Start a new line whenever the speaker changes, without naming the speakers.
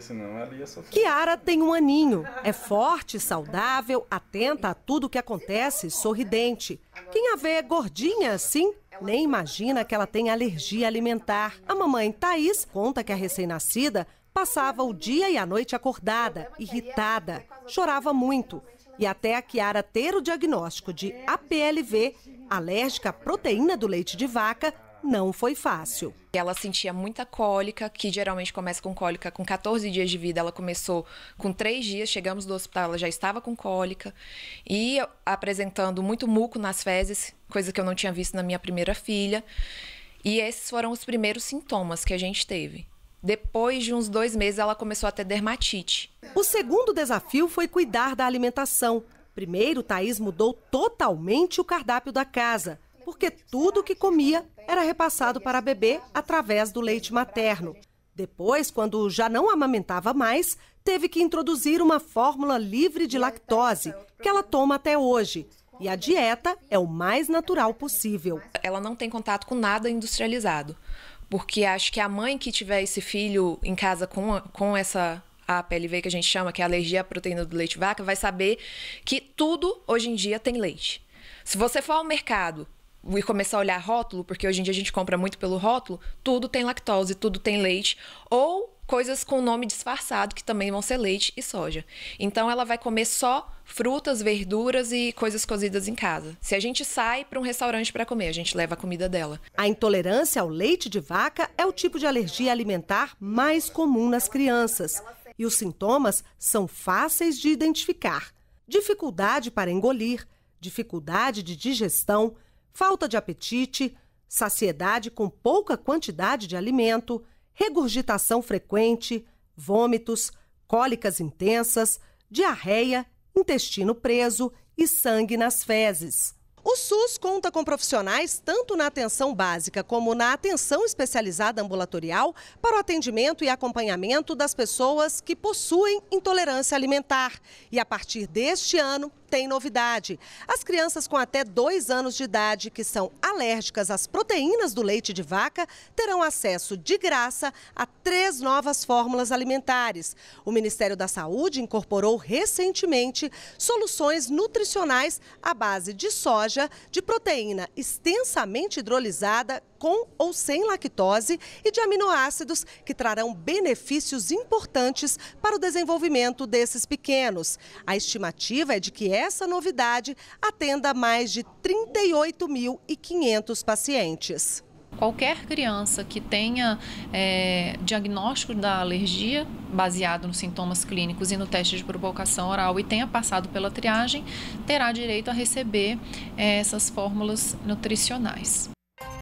Senão ela ia sofrer. Kiara tem um aninho. É forte, saudável, atenta a tudo que acontece, sorridente. Quem a vê gordinha assim, nem imagina que ela tem alergia alimentar. A mamãe Thaís conta que a recém-nascida passava o dia e a noite acordada, irritada, chorava muito. E até a Kiara
ter o diagnóstico de APLV, alérgica à proteína do leite de vaca, não foi fácil. É. Ela sentia muita cólica, que geralmente começa com cólica com 14 dias de vida. Ela começou com 3 dias, chegamos do hospital, ela já estava com cólica. E apresentando muito muco nas fezes, coisa que eu não tinha visto na minha primeira filha. E esses foram os primeiros sintomas que a gente teve. Depois de uns dois meses, ela começou a ter dermatite. O segundo desafio foi cuidar da alimentação. Primeiro,
Thaís mudou totalmente o cardápio da casa, porque tudo que comia era repassado para a bebê através do leite materno. Depois, quando já não amamentava mais, teve que introduzir uma fórmula livre de lactose, que ela toma
até hoje. E a dieta é o mais natural possível. Ela não tem contato com nada industrializado, porque acho que a mãe que tiver esse filho em casa com, com essa a PLV que a gente chama, que é alergia à proteína do leite de vaca, vai saber que tudo hoje em dia tem leite. Se você for ao mercado e começar a olhar rótulo, porque hoje em dia a gente compra muito pelo rótulo, tudo tem lactose, tudo tem leite, ou coisas com nome disfarçado, que também vão ser leite e soja. Então ela vai comer só frutas, verduras e coisas cozidas em casa. Se a gente sai para um restaurante para comer, a gente leva a comida dela. A
intolerância ao leite de vaca é o tipo de alergia alimentar mais comum nas crianças. E os sintomas são fáceis de identificar: dificuldade para engolir, dificuldade de digestão falta de apetite, saciedade com pouca quantidade de alimento, regurgitação frequente, vômitos, cólicas intensas, diarreia, intestino preso e sangue nas fezes. O SUS conta com profissionais tanto na atenção básica como na atenção especializada ambulatorial para o atendimento e acompanhamento das pessoas que possuem intolerância alimentar. E a partir deste ano, tem novidade. As crianças com até dois anos de idade que são alérgicas às proteínas do leite de vaca terão acesso de graça a três novas fórmulas alimentares. O Ministério da Saúde incorporou recentemente soluções nutricionais à base de soja, de proteína extensamente hidrolisada, com ou sem lactose e de aminoácidos que trarão benefícios importantes para o desenvolvimento desses pequenos. A estimativa é de que essa novidade atenda mais de 38.500 pacientes.
Qualquer criança que tenha é, diagnóstico da alergia baseado nos sintomas clínicos e no teste de provocação oral e tenha passado pela triagem, terá direito a receber é, essas fórmulas nutricionais.